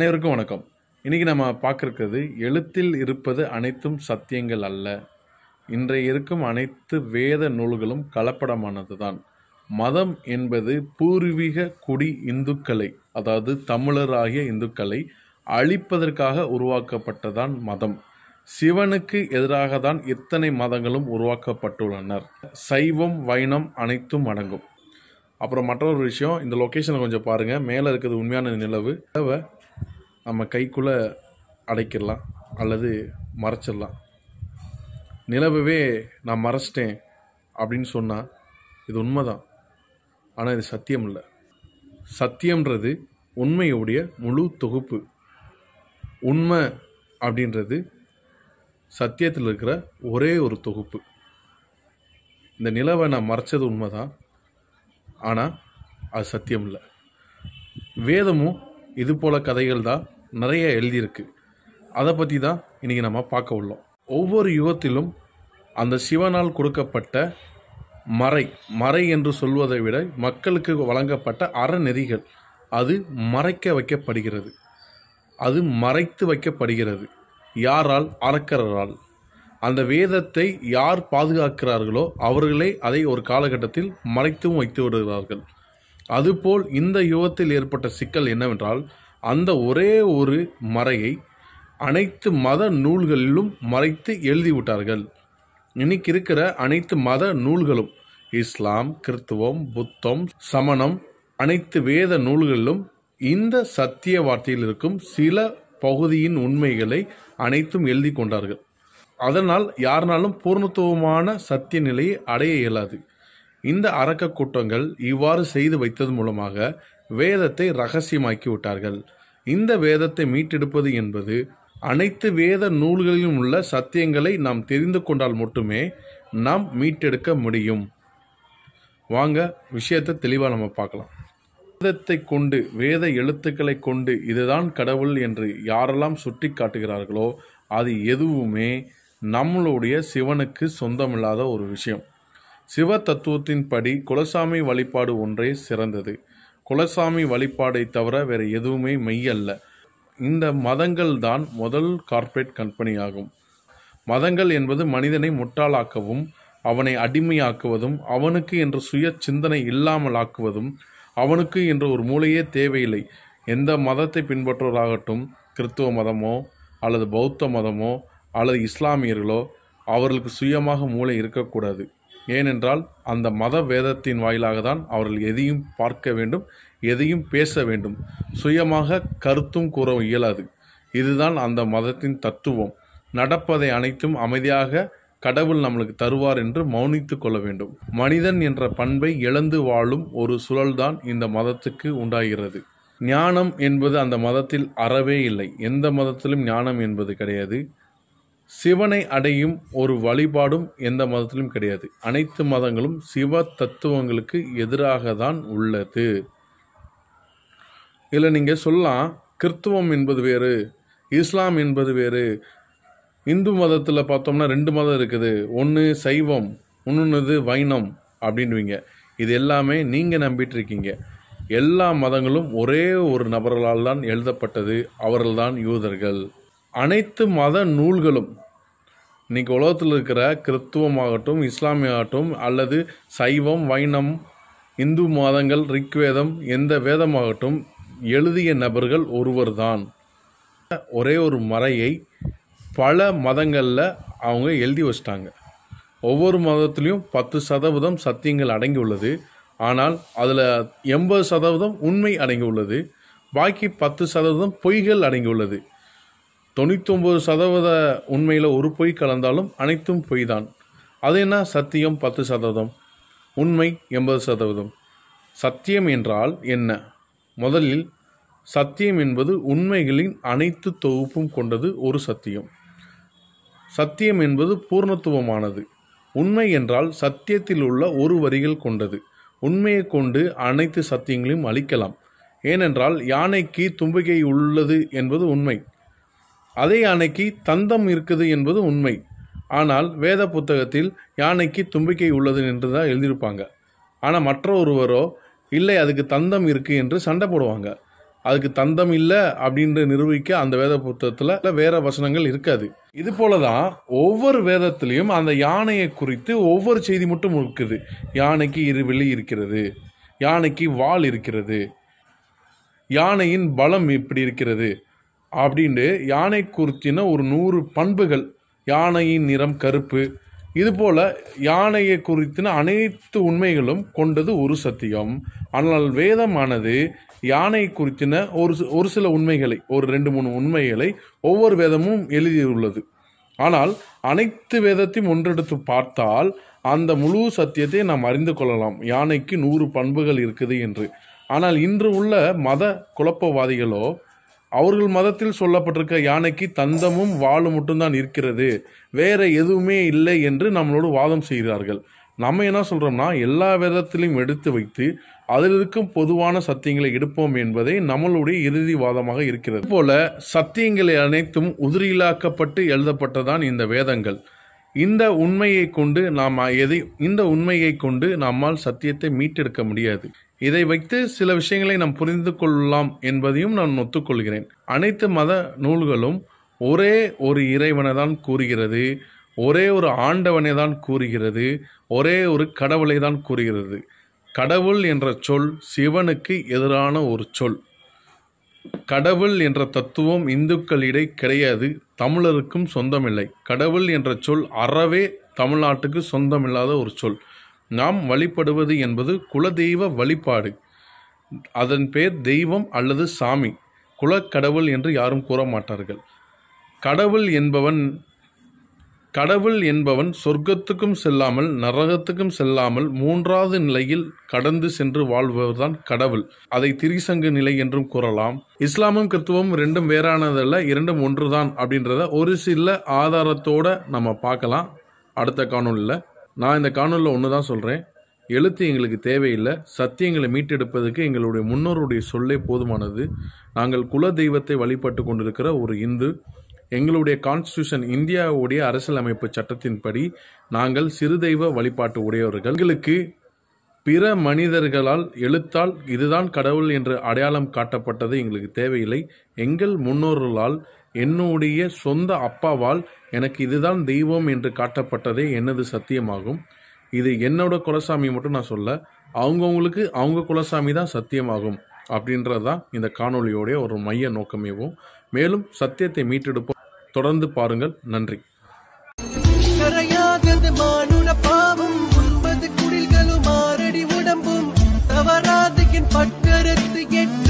அனைவருக்கும் வணக்கம் இன்றைக்கி நம்ம பார்க்குறது எழுத்தில் இருப்பது அனைத்தும் சத்தியங்கள் அல்ல இன்றைய இருக்கும் அனைத்து வேத நூல்களும் கலப்படமானது தான் மதம் என்பது பூர்வீக குடி இந்துக்களை அதாவது தமிழராகிய இந்துக்களை அழிப்பதற்காக உருவாக்கப்பட்டதான் மதம் சிவனுக்கு எதிராக தான் இத்தனை மதங்களும் உருவாக்கப்பட்டுள்ளனர் சைவம் வைணம் அனைத்தும் அடங்கும் அப்புறம் மற்றொரு விஷயம் இந்த லொக்கேஷனை கொஞ்சம் பாருங்கள் மேலே இருக்கிறது உண்மையான நிலவு நம்ம கைக்குள்ளே அடைக்கிடலாம் அல்லது மறைச்சிடலாம் நிலவவே நான் மறைச்சிட்டேன் அப்படின்னு சொன்னால் இது உண்மைதான் ஆனால் இது சத்தியம் இல்லை சத்தியம்ன்றது உண்மையுடைய முழு தொகுப்பு உண்மை அப்படின்றது சத்தியத்தில் இருக்கிற ஒரே ஒரு தொகுப்பு இந்த நிலவை நான் மறைச்சது உண்மை தான் ஆனால் அது சத்தியம் இல்லை வேதமும் இது போல் கதைகள் தான் நிறைய எழுதியிருக்கு அதை பற்றி தான் இன்றைக்கி நம்ம பார்க்க உள்ளோம் ஒவ்வொரு யுகத்திலும் அந்த சிவனால் கொடுக்கப்பட்ட மறை மறை என்று சொல்வதை விட மக்களுக்கு வழங்கப்பட்ட அறநெறிகள் அது மறைக்க வைக்கப்படுகிறது அது மறைத்து வைக்கப்படுகிறது யாரால் அறக்கரால் அந்த வேதத்தை யார் பாதுகாக்கிறார்களோ அவர்களே அதை ஒரு காலகட்டத்தில் மறைத்தும் வைத்து விடுகிறார்கள் அதுபோல் இந்த யுகத்தில் ஏற்பட்ட சிக்கல் என்னவென்றால் அந்த ஒரே ஒரு மறையை அனைத்து மத நூல்களிலும் மறைத்து எழுதிவிட்டார்கள் இன்னைக்கு இருக்கிற அனைத்து மத நூல்களும் இஸ்லாம் கிறித்துவம் புத்தம் சமணம் அனைத்து வேத நூல்களிலும் இந்த சத்திய வார்த்தையில் இருக்கும் சில பகுதியின் உண்மைகளை அனைத்தும் எழுதி கொண்டார்கள் அதனால் யாருனாலும் பூர்ணத்துவமான சத்திய நிலையை அடைய இயலாது இந்த அரக்க கூட்டங்கள் இவ்வாறு செய்து வைத்தது மூலமாக வேதத்தை ரகசியமாக்கி விட்டார்கள் இந்த வேதத்தை மீட்டெடுப்பது என்பது அனைத்து வேத நூல்களிலும் உள்ள சத்தியங்களை நாம் தெரிந்து கொண்டால் மட்டுமே நாம் மீட்டெடுக்க முடியும் வாங்க விஷயத்தை தெளிவாக நம்ம பார்க்கலாம் வேதத்தை கொண்டு வேத எழுத்துக்களை கொண்டு இதுதான் கடவுள் என்று யாரெல்லாம் சுட்டி காட்டுகிறார்களோ அது எதுவுமே நம்மளுடைய சிவனுக்கு சொந்தமில்லாத ஒரு விஷயம் சிவ தத்துவத்தின்படி குலசாமி வழிபாடு ஒன்றே சிறந்தது குலசாமி வழிபாடை தவிர வேறு எதுவுமே மெய்யல்ல இந்த மதங்கள் தான் முதல் கார்ப்பரேட் கம்பெனியாகும் மதங்கள் என்பது மனிதனை முட்டாளாக்கவும் அவனை அடிமையாக்குவதும் அவனுக்கு என்று சுய சிந்தனை இல்லாமலாக்குவதும் அவனுக்கு என்று ஒரு மூளையே தேவையில்லை எந்த மதத்தை பின்பற்றுவதாகட்டும் கிறித்துவ மதமோ அல்லது பௌத்த மதமோ அல்லது இஸ்லாமியர்களோ அவர்களுக்கு சுயமாக மூளை இருக்கக்கூடாது ஏனென்றால் அந்த மத வேதத்தின் வாயிலாக தான் அவர்கள் எதையும் பார்க்க வேண்டும் எதையும் பேச வேண்டும் சுயமாக கருத்தும் கூற இயலாது இதுதான் அந்த மதத்தின் தத்துவம் நடப்பதை அனைத்தும் அமைதியாக கடவுள் நம்மளுக்கு தருவார் என்று மௌனித்து கொள்ள வேண்டும் மனிதன் என்ற பண்பை இழந்து வாழும் ஒரு சுழல்தான் இந்த மதத்துக்கு உண்டாகிறது ஞானம் என்பது அந்த மதத்தில் அறவே இல்லை எந்த மதத்திலும் ஞானம் என்பது கிடையாது சிவனை அடையும் ஒரு வழிபாடும் எந்த மதத்திலும் கிடையாது அனைத்து மதங்களும் சிவ தத்துவங்களுக்கு எதிராக தான் உள்ளது இதில் நீங்கள் சொல்லலாம் கிறித்துவம் என்பது வேறு இஸ்லாம் என்பது வேறு இந்து மதத்தில் பார்த்தோம்னா ரெண்டு மதம் இருக்குது ஒன்று சைவம் இன்னொன்று வைணம் அப்படின்வீங்க இது எல்லாமே நீங்கள் நம்பிட்டுருக்கீங்க எல்லா மதங்களும் ஒரே ஒரு நபர்களால் தான் எழுதப்பட்டது அவர்கள்தான் யூதர்கள் அனைத்து மத நூல்களும் இன்றைக்கி உலகத்தில் இருக்கிற கிறித்துவமாகட்டும் இஸ்லாமியாகட்டும் அல்லது சைவம் வைணம் இந்து மதங்கள் ரிக்வேதம் எந்த வேதமாகட்டும் எழுதிய நபர்கள் ஒருவர் தான் ஒரே ஒரு மறையை பல மதங்களில் அவங்க எழுதி வச்சிட்டாங்க ஒவ்வொரு மதத்துலேயும் பத்து சதவீதம் சத்தியங்கள் அடங்கி உள்ளது ஆனால் அதில் எண்பது சதவீதம் உண்மை அடங்கி உள்ளது பாக்கி பத்து சதவீதம் பொய்கள் அடங்கி உள்ளது தொண்ணூத்தொம்பது சதவீத உண்மையில் ஒரு பொய் கலந்தாலும் அனைத்தும் பொய் தான் அது என்ன சத்தியம் பத்து சதவீதம் உண்மை எண்பது சதவீதம் சத்தியம் என்றால் என்ன முதலில் சத்தியம் என்பது உண்மைகளின் அனைத்து தொகுப்பும் கொண்டது ஒரு சத்தியம் சத்தியம் என்பது பூர்ணத்துவமானது உண்மை என்றால் சத்தியத்தில் உள்ள ஒரு வரிகள் கொண்டது உண்மையை கொண்டு அனைத்து சத்தியங்களையும் அளிக்கலாம் ஏனென்றால் யானைக்கு தும்பிக்கை உள்ளது என்பது உண்மை அதே யானைக்கு தந்தம் இருக்குது என்பது உண்மை ஆனால் வேத புத்தகத்தில் யானைக்கு தும்பிக்கை உள்ளது என்று தான் எழுதியிருப்பாங்க ஆனால் மற்ற ஒருவரோ இல்லை அதுக்கு தந்தம் இருக்குது என்று சண்டை போடுவாங்க அதுக்கு தந்தம் இல்லை அப்படின்ற நிரூபிக்க அந்த வேத புத்தகத்தில் வேற வசனங்கள் இருக்காது இது போல தான் ஒவ்வொரு வேதத்திலையும் அந்த யானையை குறித்து ஒவ்வொரு செய்தி மட்டும் இருக்குது யானைக்கு இரு வெளி இருக்கிறது யானைக்கு வால் இருக்கிறது யானையின் பலம் இப்படி இருக்கிறது அப்படின்ட்டு யானை குறித்தின ஒரு நூறு பண்புகள் யானையின் நிறம் கருப்பு இதுபோல் யானையை குறித்தின அனைத்து உண்மைகளும் கொண்டது ஒரு சத்தியம் ஆனால் வேதமானது யானை குறித்தின ஒரு ஒரு சில உண்மைகளை ஒரு ரெண்டு மூணு உண்மைகளை ஒவ்வொரு வேதமும் எழுதியுள்ளது ஆனால் அனைத்து வேதத்தையும் ஒன்றெடுத்து பார்த்தால் அந்த முழு சத்தியத்தை நாம் அறிந்து கொள்ளலாம் யானைக்கு நூறு பண்புகள் இருக்குது என்று ஆனால் இன்று உள்ள மத குழப்பவாதிகளோ அவர்கள் மதத்தில் சொல்லப்பட்டிருக்க யானைக்கு தந்தமும் வாழும் மட்டும்தான் இருக்கிறது வேற எதுவுமே இல்லை என்று நம்மளோடு வாதம் செய்கிறார்கள் நம்ம என்ன சொல்கிறோம்னா எல்லா விதத்திலையும் எடுத்து வைத்து அதில் இருக்கும் பொதுவான சத்தியங்களை எடுப்போம் என்பதே நம்மளுடைய இறுதி வாதமாக இருக்கிறது போல சத்தியங்களை அனைத்தும் உதிரிலாக்கப்பட்டு எழுதப்பட்டதான் இந்த வேதங்கள் இந்த உண்மையை கொண்டு நாம் எதை இந்த உண்மையை கொண்டு நம்மால் சத்தியத்தை மீட்டெடுக்க முடியாது இதை வைத்து சில விஷயங்களை நாம் புரிந்து கொள்ளலாம் என்பதையும் நான் ஒத்துக்கொள்கிறேன் அனைத்து மத நூல்களும் ஒரே ஒரு இறைவனை தான் கூறுகிறது ஒரே ஒரு ஆண்டவனை தான் கூறுகிறது ஒரே ஒரு கடவுளை தான் கூறுகிறது கடவுள் என்ற சொல் சிவனுக்கு எதிரான ஒரு சொல் கடவுள் என்ற தத்துவம் இந்துக்களிடை கிடையாது தமிழருக்கும் சொந்தமில்லை கடவுள் என்ற சொல் அறவே தமிழ்நாட்டுக்கு சொந்தமில்லாத ஒரு சொல் நாம் வழிபடுவது என்பது குலதெய்வ வழிபாடு அதன் பேர் தெய்வம் அல்லது சாமி குலக்கடவுள் என்று யாரும் கூற மாட்டார்கள் கடவுள் என்பவன் கடவுள் என்பவன் சொர்க்கத்துக்கும் செல்லாமல் நரகத்துக்கும் செல்லாமல் மூன்றாவது நிலையில் கடந்து சென்று வாழ்பவர்தான் கடவுள் அதை திரிசங்கு நிலை என்றும் கூறலாம் இஸ்லாமும் கிறித்துவமும் ரெண்டும் வேறானதல்ல இரண்டும் ஒன்றுதான் அப்படின்றத ஒரு சில ஆதாரத்தோட நம்ம பார்க்கலாம் அடுத்த காணொலியில் நான் இந்த காணொலியில் ஒன்று தான் சொல்கிறேன் எழுத்து எங்களுக்கு தேவையில்லை சத்தியங்களை மீட்டெடுப்பதற்கு எங்களுடைய முன்னோருடைய சொல்லே போதுமானது நாங்கள் குல தெய்வத்தை வழிபட்டு கொண்டிருக்கிற ஒரு இந்து எங்களுடைய கான்ஸ்டியூஷன் இந்தியாவுடைய அரசியலமைப்பு சட்டத்தின்படி நாங்கள் சிறு தெய்வ வழிபாட்டு உடையவர்கள் எங்களுக்கு பிற மனிதர்களால் எழுத்தால் இதுதான் கடவுள் என்று அடையாளம் காட்டப்பட்டது எங்களுக்கு தேவையில்லை எங்கள் முன்னோர்களால் என்னுடைய சொந்த அப்பாவால் எனக்கு இதுதான் தெய்வம் என்று காட்டப்பட்டதே எனது சத்தியமாகும் இது என்னோட குலசாமி மட்டும் நான் சொல்ல அவங்கவுங்களுக்கு அவங்க குலசாமி தான் சத்தியமாகும் அப்படின்றது தான் இந்த காணொலியோடைய ஒரு மைய நோக்கமேவும் மேலும் சத்தியத்தை மீட்டெடுப்போம் தொடர்ந்து பாருங்கள் நன்றி குடில்களுமாறு அடி உடம்பும் தவறாதுகின் பட்டறுத்து எட்டு